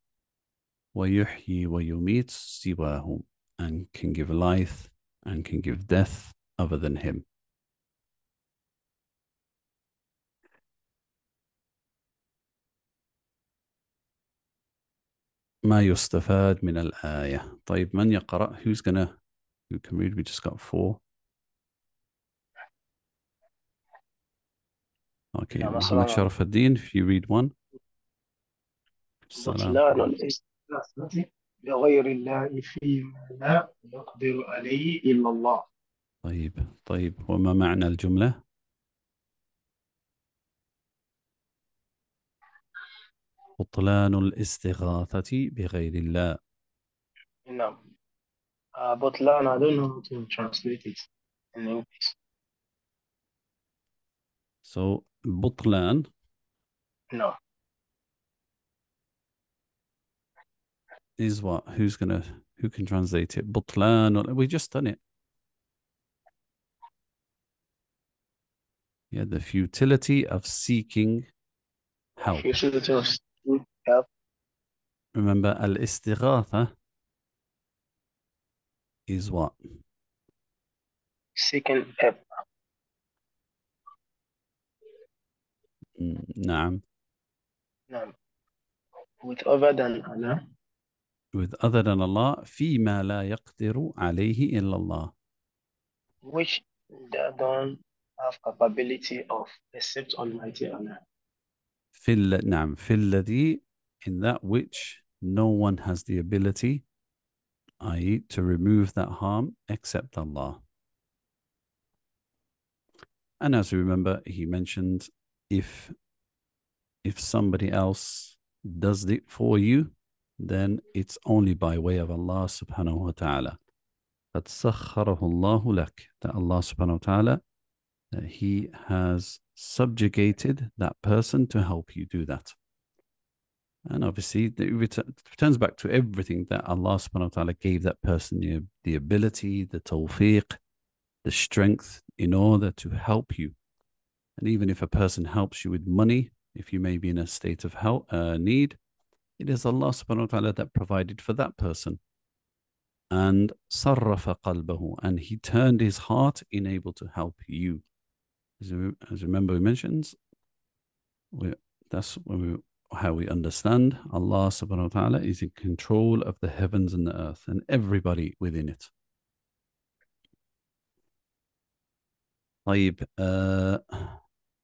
ويحيي ويميت سواه and can give life and can give death other than him ما يستفاد من الآية طيب من يقرأ who's gonna who can read we just got four okay محمد شرف الدين if you read one السلام بغير الله فيما لا يقدر عليه إلا الله طيب طيب وما معنى الجملة بطلان الاستغاثة بغير الله نعم بطلان I don't know how to translate it in English so بطلان no is what who's gonna who can translate it بطلان we just done it yeah the futility of seeking help futility of have? من بقى الاستغاثة is what? Second help. نعم. نعم. With other than Allah. With other than Allah, فيما لا يقدر عليه إلا الله. Which they don't have capability of except Almighty Allah. في ال... نعم في الذي in that which no one has the ability, i.e., to remove that harm except Allah. And as we remember, he mentioned if if somebody else does it for you, then it's only by way of Allah subhanahu wa ta'ala. That Allah subhanahu wa ta'ala that He has subjugated that person to help you do that. And obviously, it returns back to everything that Allah subhanahu wa ta'ala gave that person the, the ability, the tawfiq, the strength in order to help you. And even if a person helps you with money, if you may be in a state of help, uh, need, it is Allah subhanahu wa ta'ala that provided for that person. And sarrafa qalbahu, and he turned his heart in able to help you. As, as remember, he mentions, we, that's when we how we understand Allah subhanahu wa ta'ala is in control of the heavens and the earth and everybody within it. طيب آه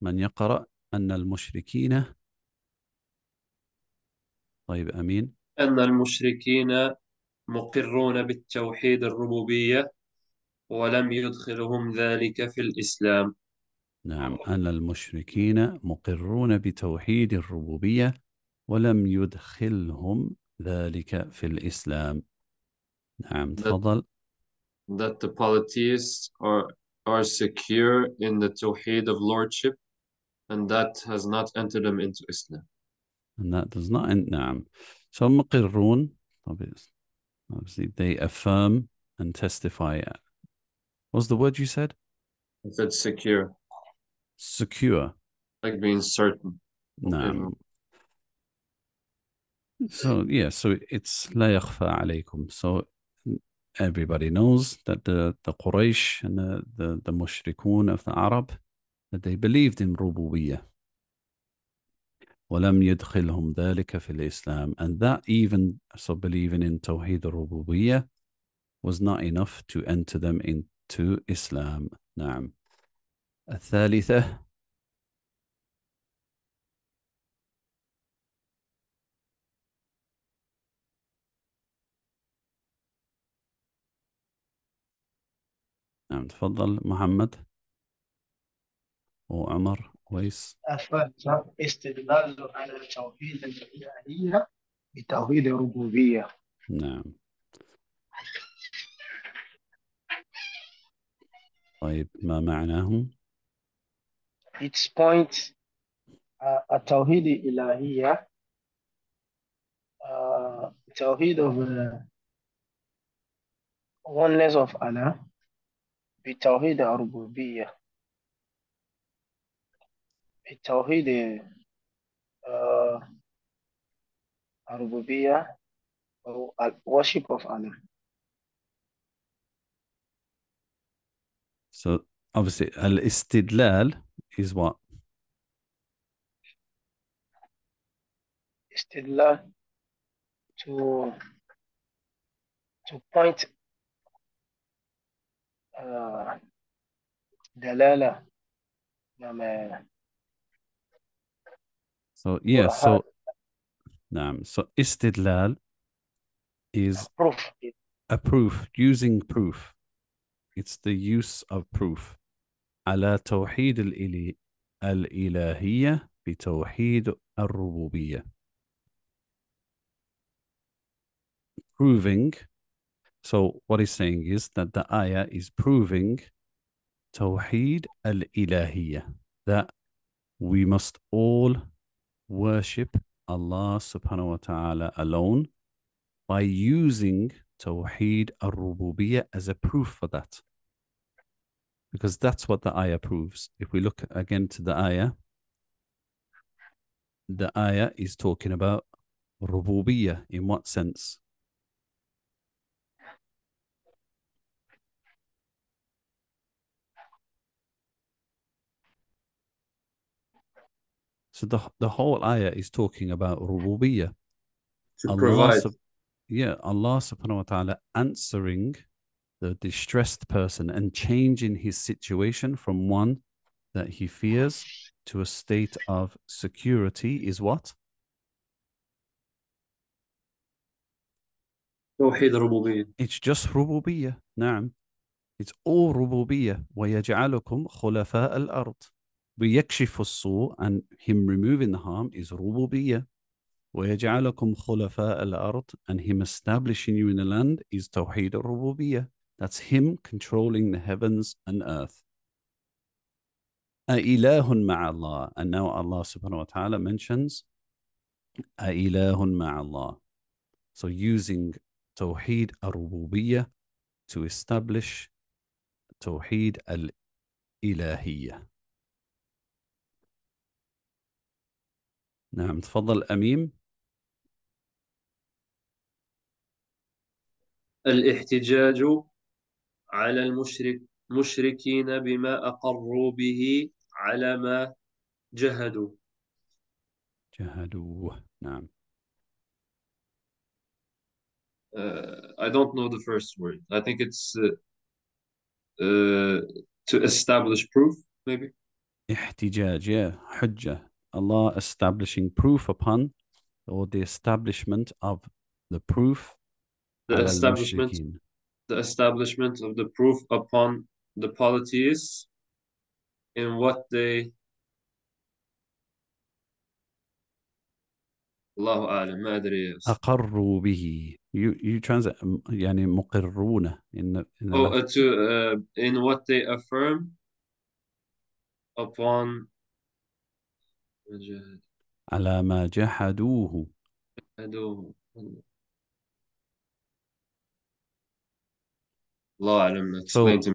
من يقرأ أن المشركين طيب أمين أن المشركين مقرون بالتوحيد الربوبية ولم يدخلهم ذلك في الإسلام نعم أن المشركين مقرون بتوحيد الربوبية ولم يدخلهم ذلك في الإسلام نعم تفضل that the polytheists are are secure in the tawhid of lordship and that has not entered them into Islam and that does not end نعم so مقرون obviously they affirm and testify what's the word you said I said secure secure. Like being certain. No. So yeah, so it's la yakhfa alaykum. So everybody knows that the the Quraysh and the the, the mushrikun of the Arab that they believed in rububiyyah. ولم يدخلهم ذلك في الإسلام and that even so believing in توحيد الربوبية was not enough to enter them into Islam نعم الثالثة نعم تفضل محمد وعمر ويس الثالثة استدلال على توحيد الإلهية بتوحيد الربوبية نعم طيب ما معناه؟ its point uh, a tawhid ilahiya, uh, tawhid of uh, oneness of Allah بتوحيد tawhid بتوحيد الربوبية or worship of Allah. So obviously al-istidlal is what? Istidla to to point uh, dalala so yeah so نعم so istidlal is proof a proof using proof it's the use of proof على توحيد الإله... الإلهية بتوحيد الربوبية proving so what he's saying is that the ayah is proving Tawheed al-Ilahiyya, that we must all worship Allah subhanahu wa ta'ala alone by using Tawheed al-Rububiyya as a proof for that because that's what the ayah proves. If we look again to the ayah, the ayah is talking about rububiyah in what sense? So the, the whole ayah is talking about rububiyah. To Allah, provide. yeah, Allah subhanahu wa ta'ala answering the distressed person and changing his situation from one that he fears to a state of security is what? It's just rububiyyah. نعم. It's all rububiyyah. وَيَجْعَلُكُمْ خُلَفَاءَ الْأَرْضِ ويكشف الصوء and him removing the harm is rububiyyah. ويجعلكم خلفاء الأرض and him establishing you in the land is توحيد الربوبية that's Him controlling the heavens and earth. Ailahun ma'Allah. And now Allah subhanahu wa ta'ala mentions Ailahun ma'Allah. So using Tawheed al-Rububiyyah to establish Tawheed al-Ilahiyyah. نعم تفضل أميم الاحتجاج على المشرك مشركين بما أقروا به على ما جهدوا جهدوا نعم Uh, I don't know the first word. I think it's uh, uh, to establish proof, maybe. احتجاج, yeah, حجة. Allah establishing proof upon or the establishment of the proof. The establishment the establishment of the proof upon the polities in what they الله أعلم ما أدري أقروا به you you translate يعني مقرون in, in oh uh, to uh, in what they affirm upon على ما جحدوه جحدوه so, to me.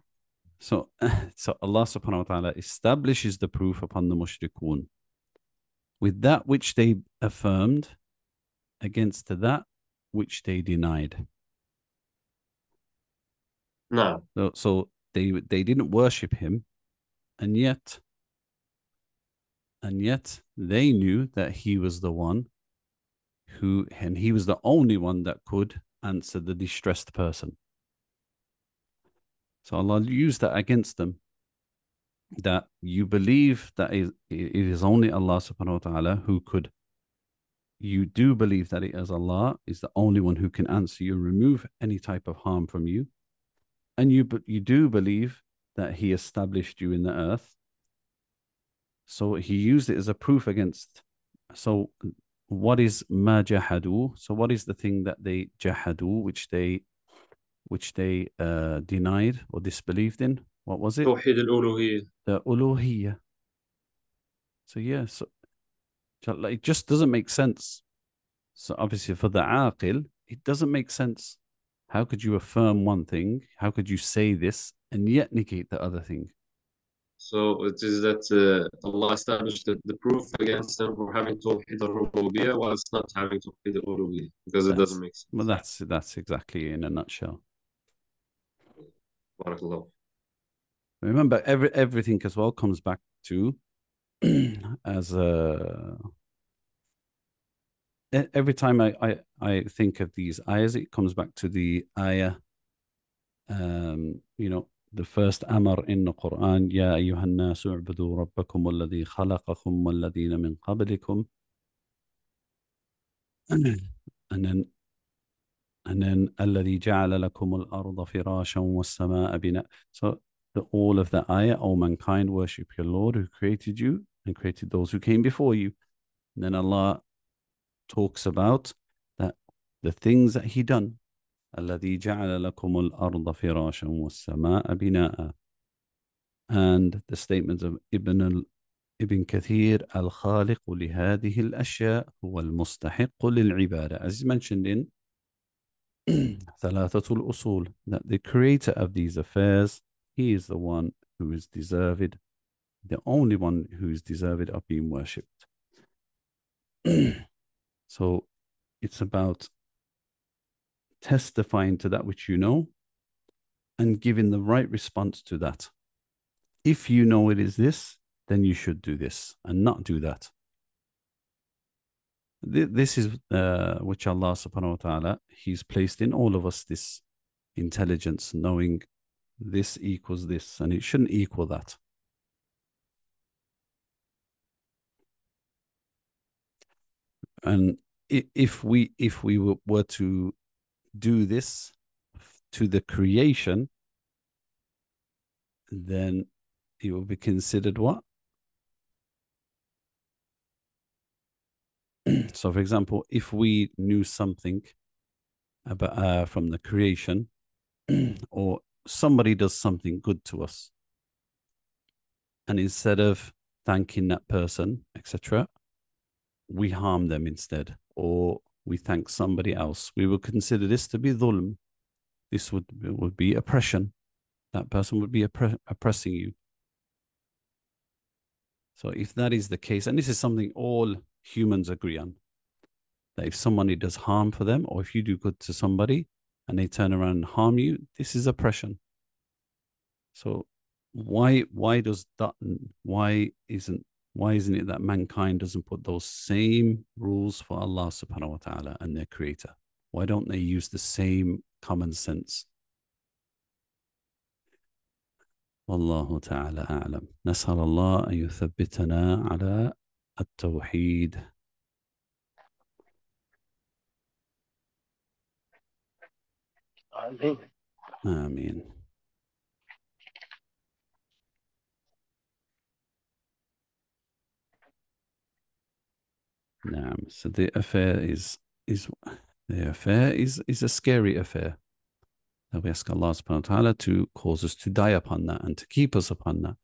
So, <laughs> so Allah subhanahu wa ta'ala establishes the proof upon the mushrikun with that which they affirmed against that which they denied. No. So, so they they didn't worship him, and yet and yet they knew that he was the one who and he was the only one that could answer the distressed person so Allah used that against them. That you believe that it is only Allah subhanahu wa ta'ala who could you do believe that it is Allah is the only one who can answer you, remove any type of harm from you, and you you do believe that He established you in the earth. So He used it as a proof against. So what is ma jahadu? So what is the thing that they jahadu, which they which they uh, denied or disbelieved in. What was it? The Uluhiyya. So yeah, so it just doesn't make sense. So obviously for the aqil, it doesn't make sense. How could you affirm one thing? How could you say this and yet negate the other thing? So it is that uh, Allah established the, the proof against them for having Tawheed al-Rububiyyah it's not having Tawheed al-Ulubiyyah because that's, it doesn't make sense. Well, that's, that's exactly in a nutshell. Remember, every everything as well comes back to <clears throat> as a uh, every time I, I, I think of these ayahs, it comes back to the ayah, um, you know, the first amar in the Quran, Ya ayyuhan nasu u'budu rabbakum alladhi khalaqakum walladhina min qablikum. <clears throat> And then and then الَّذِي جَعَلَ لَكُمُ الْأَرْضَ فِرَاشًا وَالسَّمَاءَ بِنَاءً So the all of the ayah, O mankind, worship your Lord who created you and created those who came before you. And then Allah talks about that the things that He done. الَّذِي جَعَلَ لَكُمُ الْأَرْضَ فِرَاشًا وَالسَّمَاءَ بِنَاءً And the statements of Ibn al Ibn Kathir, al-Khaliq لهذه الأشياء هو المستحق للعبادة. As mentioned in Thalathatul <clears throat> Usul, that the creator of these affairs, he is the one who is deserved, the only one who is deserved of being worshipped. <clears throat> so it's about testifying to that which you know and giving the right response to that. If you know it is this, then you should do this and not do that this is uh, which Allah subhanahu wa ta'ala he's placed in all of us this intelligence knowing this equals this and it shouldn't equal that and if we if we were to do this to the creation then it will be considered what <clears throat> so, for example, if we knew something about uh, from the creation, <clears throat> or somebody does something good to us, and instead of thanking that person, etc., we harm them instead, or we thank somebody else. We would consider this to be dhulm. This would would be oppression. That person would be oppre- oppressing you. So, if that is the case, and this is something all humans agree on. That if somebody does harm for them, or if you do good to somebody and they turn around and harm you, this is oppression. So why why does that why isn't why isn't it that mankind doesn't put those same rules for Allah subhanahu wa ta'ala and their creator? Why don't they use the same common sense? والله تعالى أعلم نسأل Allah, أن يثبتنا على التوحيد آمين آمين Naam. so the affair is is the affair is is a scary affair. That we ask Allah subhanahu wa ta'ala to cause us to die upon that and to keep us upon that.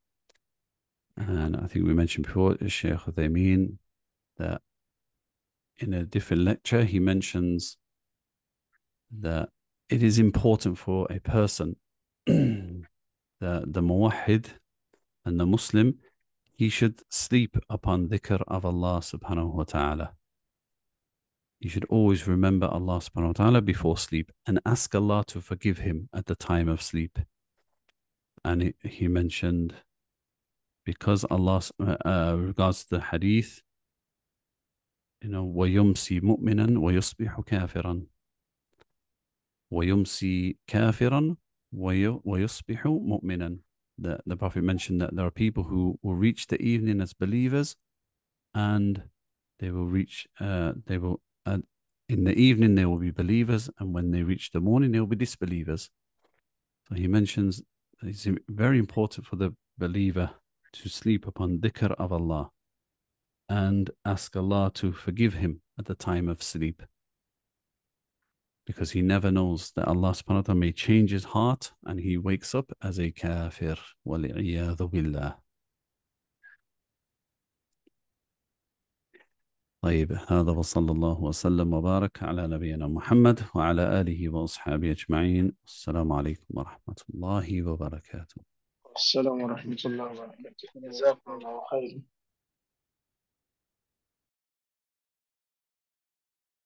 And I think we mentioned before, Sheikh Uthaymeen, that in a different lecture, he mentions that it is important for a person, <clears throat> the, the muwahid and the Muslim, he should sleep upon dhikr of Allah subhanahu wa ta'ala. He should always remember Allah subhanahu wa ta'ala before sleep and ask Allah to forgive him at the time of sleep. And he, he mentioned because Allah uh, uh, regards the hadith, you know, وَيُمْسِي مُؤْمِنًا وَيُصْبِحُ كَافِرًا وَيُمْسِي كَافِرًا وَيُصْبِحُ مُؤْمِنًا the, the Prophet mentioned that there are people who will reach the evening as believers and they will reach, uh, they will, uh, in the evening they will be believers and when they reach the morning they will be disbelievers. So he mentions it's very important for the believer to sleep upon dhikr of Allah and ask Allah to forgive him at the time of sleep. Because he never knows that Allah subhanahu wa ta'ala may change his heart and he wakes up as a kafir. billah. طيب هذا وصلى الله وسلم وبارك على نبينا محمد وعلى آله وأصحابه أجمعين السلام عليكم ورحمة الله وبركاته السلام ورحمة الله وبركاته جزاكم الله خيرا